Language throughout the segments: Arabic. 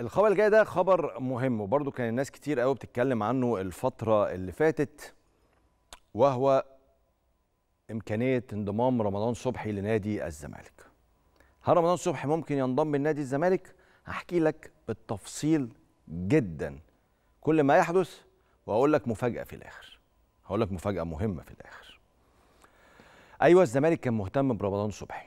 الخبر الجاي ده خبر مهم وبرضه كان الناس كتير قوي بتتكلم عنه الفترة اللي فاتت وهو إمكانية انضمام رمضان صبحي لنادي الزمالك. هل رمضان صبحي ممكن ينضم لنادي الزمالك؟ هحكي لك بالتفصيل جدا كل ما يحدث واقول لك مفاجأة في الآخر. هقول لك مفاجأة مهمة في الآخر. أيوه الزمالك كان مهتم برمضان صبحي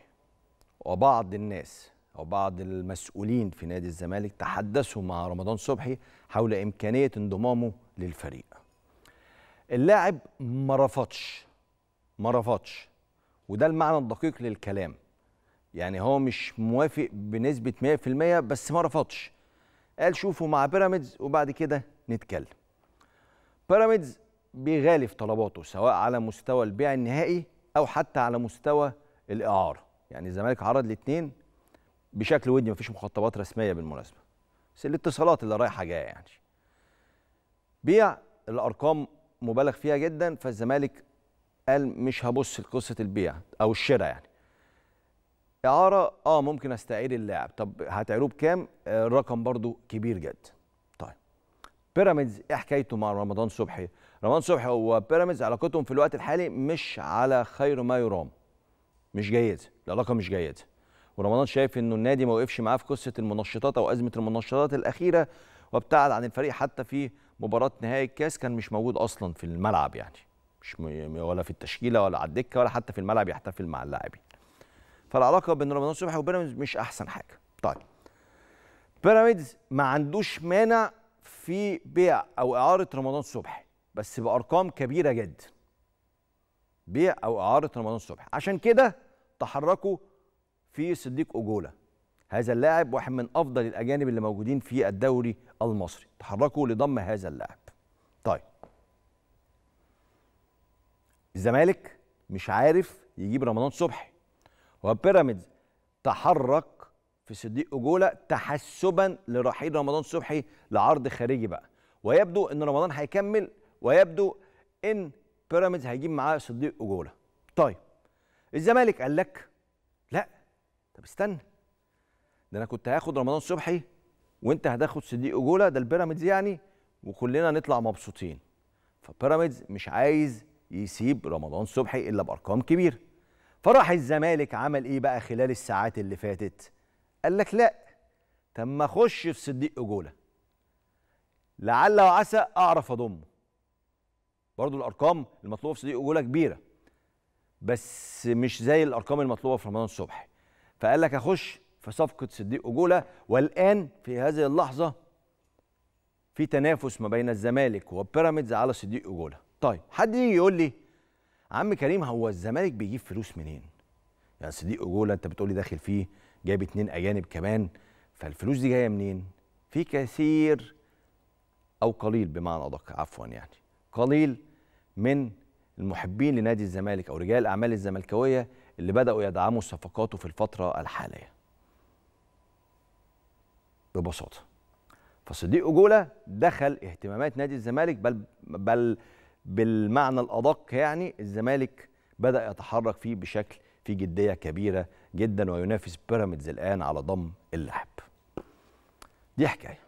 وبعض الناس أو بعض المسؤولين في نادي الزمالك تحدثوا مع رمضان صبحي حول إمكانية انضمامه للفريق اللاعب ما رفضش ما رفضش وده المعنى الدقيق للكلام يعني هو مش موافق بنسبة 100% بس ما رفضش قال شوفوا مع بيراميدز وبعد كده نتكلم بيراميدز بيغالف طلباته سواء على مستوى البيع النهائي او حتى على مستوى الاعاره يعني الزمالك عرض الاثنين بشكل ودي مفيش مخططات رسميه بالمناسبه بس الاتصالات اللي رايحه جايه يعني بيع الارقام مبالغ فيها جدا فالزمالك قال مش هبص لقصه البيع او الشراء يعني اعاره اه ممكن استعير اللاعب طب هتعيروه بكام آه، الرقم برضو كبير جدا طيب بيراميدز ايه حكايته مع رمضان صبحي رمضان صبحي هو بيراميدز علاقتهم في الوقت الحالي مش على خير ما يرام مش جيد العلاقه مش جيده ورمضان شايف انه النادي ما وقفش معاه في قصه المنشطات او ازمه المنشطات الاخيره وابتعد عن الفريق حتى في مباراه نهائي الكاس كان مش موجود اصلا في الملعب يعني مش ولا في التشكيله ولا على الدكه ولا حتى في الملعب يحتفل مع اللاعبين فالعلاقه بين رمضان صبحي وبيراميدز مش احسن حاجه طيب بيراميدز ما عندوش مانع في بيع او اعاره رمضان صبحي بس بارقام كبيره جدا بيع او اعاره رمضان صبحي عشان كده تحركوا في صديق اوجولا هذا اللاعب واحد من أفضل الأجانب اللي موجودين في الدوري المصري تحركوا لضم هذا اللاعب طيب الزمالك مش عارف يجيب رمضان صبحي وبيراميدز تحرك في صديق اوجولا تحسبا لرحيل رمضان صبحي لعرض خارجي بقى ويبدو ان رمضان هيكمل ويبدو ان بيراميدز هيجيب معاه صديق اوجولا طيب الزمالك قال لك طب استنى ده انا كنت هاخد رمضان صبحي وانت هتاخد صديق اجوله ده البيراميدز يعني وكلنا نطلع مبسوطين فبيراميدز مش عايز يسيب رمضان صبحي الا بارقام كبيره فراح الزمالك عمل ايه بقى خلال الساعات اللي فاتت قال لك لا طب ما اخش في صديق اجوله لعل وعسى اعرف اضمه برضو الارقام المطلوبه في صديق اجوله كبيره بس مش زي الارقام المطلوبه في رمضان صبحي فقال لك اخش في صفقه صديق اجوله والان في هذه اللحظه في تنافس ما بين الزمالك وبيراميدز على صديق اجوله طيب حد يجي يقول لي عم كريم هو الزمالك بيجيب فلوس منين يعني صديق اجوله انت بتقولي داخل فيه جايب اتنين اجانب كمان فالفلوس دي جايه منين في كثير او قليل بمعنى ادق عفوا يعني قليل من المحبين لنادي الزمالك او رجال الاعمال الزملكاويه اللي بدأوا يدعموا صفقاته في الفترة الحالية ببساطة فصديق أجولة دخل اهتمامات نادي الزمالك بل, بل بالمعنى الأدق يعني الزمالك بدأ يتحرك فيه بشكل في جدية كبيرة جدا وينافس بيراميدز الآن على ضم اللعب دي حكاية